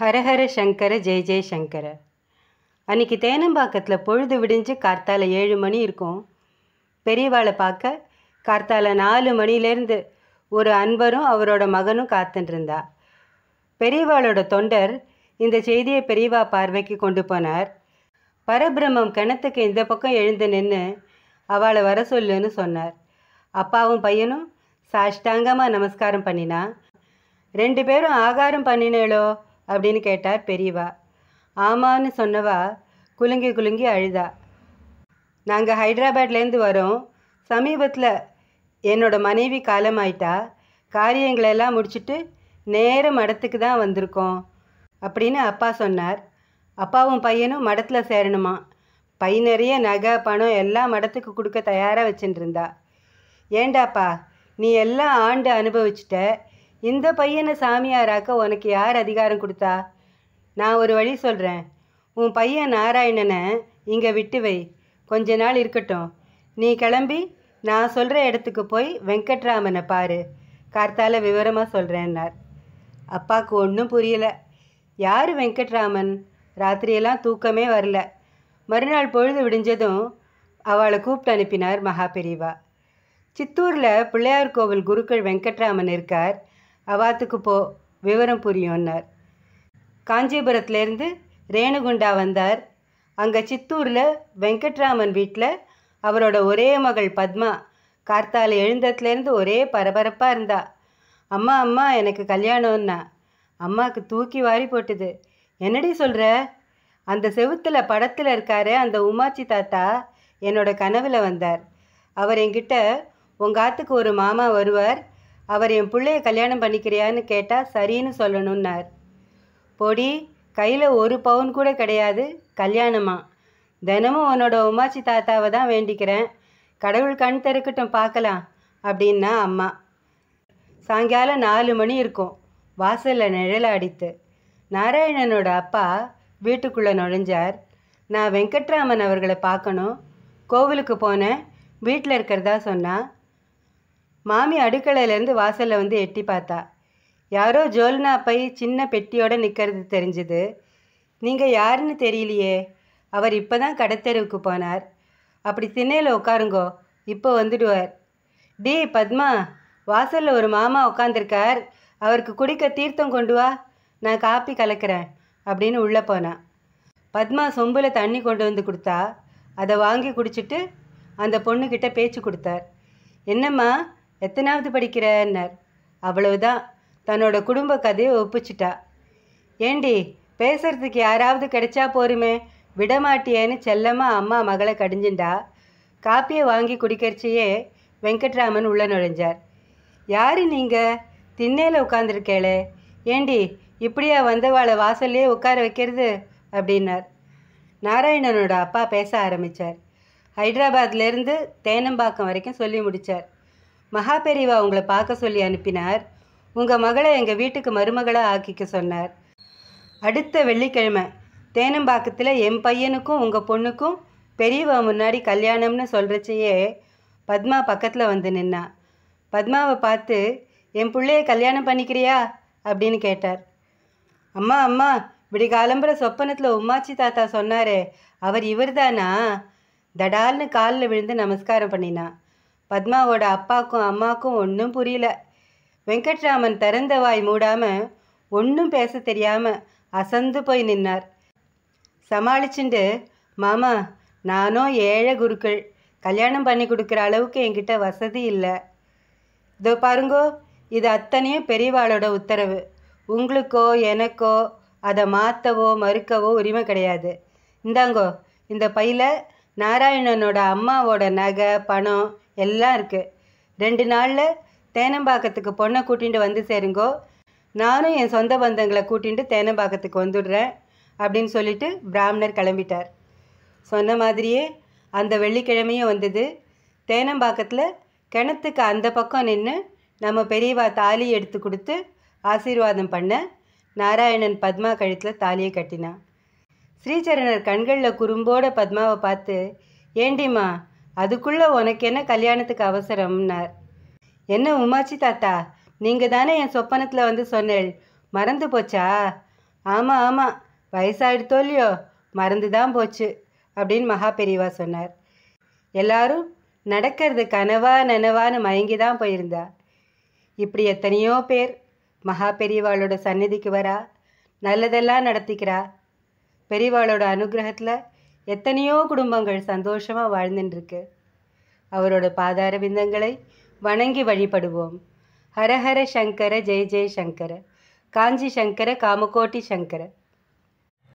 ஹரஹர சங்கர ஜெய் ஜெய் சங்கர அன்றைக்கி தேனம்பாக்கத்தில் பொழுது விடிஞ்சு கார்த்தால ஏழு மணி இருக்கும் பெரியவாளை பார்க்க கார்த்தால நாலு மணிலேருந்து ஒரு அன்பரும் அவரோட மகனும் காத்துட்டுருந்தா பெரியவாளோட தொண்டர் இந்த செய்தியை பெரியவா பார்வைக்கு கொண்டு போனார் பரபிரம்மம் கிணத்துக்கு இந்த பக்கம் எழுந்து நின்று அவளை வர சொல்லுன்னு சொன்னார் அப்பாவும் பையனும் சாஷ்டாங்கமாக நமஸ்காரம் பண்ணினா ரெண்டு பேரும் ஆகாரம் பண்ணினேளோ அப்படின்னு கேட்டார் பெரியவா ஆமான்னு சொன்னவா குலுங்கி குலுங்கி அழுதா நாங்கள் ஹைதராபாத்லேருந்து வரோம் சமீபத்தில் என்னோட மனைவி காலமாயிட்டா காரியங்களெல்லாம் முடிச்சுட்டு நேர மடத்துக்கு தான் வந்திருக்கோம் அப்படின்னு அப்பா சொன்னார் அப்பாவும் பையனும் மடத்தில் சேரணுமா பை நிறைய நகை பணம் எல்லாம் மடத்துக்கு கொடுக்க தயாராக வச்சுட்டு இருந்தா ஏண்டாப்பா நீ எல்லாம் ஆண்டு அனுபவிச்சிட்ட இந்த பையனை சாமியாராக்க உனக்கு யார் அதிகாரம் கொடுத்தா நான் ஒரு வழி சொல்கிறேன் உன் பையன் நாராயணனை இங்கே விட்டு வை கொஞ்ச நாள் இருக்கட்டும் நீ கிளம்பி நான் சொல்கிற இடத்துக்கு போய் வெங்கட்ராமனை பாரு கார்த்தால விவரமாக சொல்கிறேன்னார் அப்பாவுக்கு ஒன்றும் புரியல யார் வெங்கட்ராமன் ராத்திரியெல்லாம் தூக்கமே வரல மறுநாள் பொழுது விடிஞ்சதும் அவளை கூப்பிட்டு அனுப்பினார் மகா பெரியவா சித்தூரில் பிள்ளையார் கோவில் குருக்கள் வெங்கட்ராமன் இருக்கார் அவாத்துக்கு போ விவரம் புரியும்னார் காஞ்சிபுரத்துலேருந்து ரேணுகுண்டா வந்தார் அங்கே சித்தூரில் வெங்கட்ராமன் வீட்டில் அவரோட ஒரே மகள் பத்மா கார்த்தால எழுந்ததுலேருந்து ஒரே பரபரப்பாக இருந்தா அம்மா அம்மா எனக்கு கல்யாணம்னா அம்மாவுக்கு தூக்கி வாரி போட்டுது என்னடி சொல்கிற அந்த செவுத்தில் படத்தில் இருக்காரு அந்த உமாச்சி தாத்தா என்னோட கனவில் வந்தார் அவர் என்கிட்ட உங்கள் ஆத்துக்கு ஒரு மாமா வருவார் அவர் என் பிள்ளைய கல்யாணம் பண்ணிக்கிறியான்னு கேட்டால் சரின்னு சொல்லணுன்னார் பொடி கையில் ஒரு பவுன் கூட கிடையாது கல்யாணமா தினமும் உன்னோட உமாச்சி தாத்தாவை தான் வேண்டிக்கிறேன் கடவுள் கண் திறக்கட்டும் பார்க்கலாம் அப்படின்னா அம்மா சாயங்காலம் நாலு மணி இருக்கும் வாசலில் நிழல் அடித்து நாராயணனோட அப்பா வீட்டுக்குள்ளே நுழைஞ்சார் நான் வெங்கட்ராமன் அவர்களை பார்க்கணும் கோவிலுக்கு போனேன் வீட்டில் இருக்கிறதா சொன்னால் மாமி அடுக்கலையிலேருந்து வாசலில் வந்து எட்டி பார்த்தா யாரோ ஜோல்னா பை சின்ன பெட்டியோட நிற்கிறது தெரிஞ்சுது நீங்கள் யாருன்னு தெரியலையே அவர் இப்போ தான் கடத்தெருவுக்கு போனார் அப்படி திண்ணையில் உட்காருங்கோ இப்போ வந்துடுவார் டி பத்மா வாசலில் ஒரு மாமா உட்காந்துருக்கார் அவருக்கு குடிக்க தீர்த்தம் கொண்டு வா நான் காப்பி கலக்கிறேன் அப்படின்னு உள்ளே போனான் பத்மா சொம்பில் தண்ணி கொண்டு வந்து கொடுத்தா அதை வாங்கி குடிச்சிட்டு அந்த பொண்ணுக்கிட்ட பேச்சு கொடுத்தார் என்னம்மா எத்தனாவது படிக்கிறன்னார் அவ்வளவுதான் தன்னோட குடும்ப கதையை ஒப்பிச்சிட்டா ஏண்டி பேசுறதுக்கு யாராவது கிடைச்சா போருமே விடமாட்டியேன்னு செல்லமா அம்மா மகளை கடிஞ்சிண்டா காப்பியை வாங்கி குடிக்கிறச்சியே வெங்கட்ராமன் உள்ளே நுழைஞ்சார் யார் நீங்கள் திண்ணையில் உட்காந்துருக்கேளே ஏண்டி இப்படியா வந்தவாளை வாசல்லையே உட்கார வைக்கிறது அப்படின்னார் நாராயணனோட அப்பா பேச ஆரம்பித்தார் ஹைதராபாத்லேருந்து தேனம்பாக்கம் வரைக்கும் சொல்லி முடித்தார் மகாபெரிவா உங்களை பார்க்க சொல்லி அனுப்பினார் உங்கள் மகளை எங்கள் வீட்டுக்கு மருமகளாக ஆக்கிக்க சொன்னார் அடுத்த வெள்ளிக்கிழமை தேனம்பாக்கத்தில் என் பையனுக்கும் உங்கள் பொண்ணுக்கும் பெரியவா முன்னாடி கல்யாணம்னு சொல்கிறச்சையே பத்மா பக்கத்தில் வந்து நின்னா பத்மாவை பார்த்து என் பிள்ளைய கல்யாணம் பண்ணிக்கிறியா அப்படின்னு கேட்டார் அம்மா அம்மா இப்படி காலம்புற சொப்பனத்தில் உமாச்சி தாத்தா சொன்னாரே அவர் இவர் தானா தடால்னு காலில் விழுந்து நமஸ்காரம் பண்ணினான் பத்மாவோட அப்பாக்கும் அம்மாக்கும் ஒன்றும் புரியல வெங்கட்ராமன் திறந்த வாய் மூடாமல் ஒன்றும் பேச தெரியாமல் அசந்து போய் நின்னார் சமாளிச்சுண்டு மாமா நானும் ஏழை குருக்கள் கல்யாணம் பண்ணி கொடுக்குற அளவுக்கு என்கிட்ட வசதி இல்லை இதோ பாருங்கோ இது அத்தனையும் பெரியவாளோட உத்தரவு உங்களுக்கோ எனக்கோ அதை மாற்றவோ மறுக்கவோ உரிமை கிடையாது இந்தாங்கோ இந்த பையில் நாராயணனோட அம்மாவோட நகை பணம் எல்லாம் இருக்குது ரெண்டு நாளில் தேனம்பாக்கத்துக்கு பொண்ணை கூட்டிகிட்டு வந்து சேருங்கோ நானும் என் சொந்த பந்தங்களை கூட்டிகிட்டு தேனம்பாக்கத்துக்கு வந்துடுறேன் அப்படின்னு சொல்லிட்டு பிராமணர் கிளம்பிட்டார் சொன்ன மாதிரியே அந்த வெள்ளிக்கிழமையும் வந்தது தேனம்பாக்கத்தில் கிணத்துக்கு அந்த பக்கம் நின்று நம்ம பெரியவா தாலி எடுத்து கொடுத்து ஆசீர்வாதம் பண்ண நாராயணன் பத்மா கழுத்தில் தாலியை கட்டினான் ஸ்ரீசரணர் கண்களில் குறும்போட பத்மாவை பார்த்து ஏண்டிம்மா அதுக்குள்ளே உனக்கு என்ன கல்யாணத்துக்கு அவசரம்னார் என்ன உமாச்சி தாத்தா நீங்கள் தானே என் சொப்பனத்தில் வந்து சொன்னேள் மறந்து போச்சா ஆமாம் ஆமாம் வயசாகிடுத்தோ இல்லையோ மறந்து தான் போச்சு அப்படின்னு மகா பெரியவா சொன்னார் எல்லாரும் நடக்கிறது கனவா நனவான்னு மயங்கி தான் போயிருந்தா இப்படி எத்தனையோ பேர் மகா பெரியவாளோட சந்நிதிக்கு வரா நல்லதெல்லாம் நடத்திக்கிறா பெரியவாளோட அனுகிரகத்தில் எத்தனையோ குடும்பங்கள் சந்தோஷமாக வாழ்ந்துட்டுருக்கு அவரோட பாதார விந்தங்களை வணங்கி வழிபடுவோம் ஹரஹர சங்கர ஜெய ஜெய சங்கர காஞ்சி சங்கர காமகோட்டி சங்கர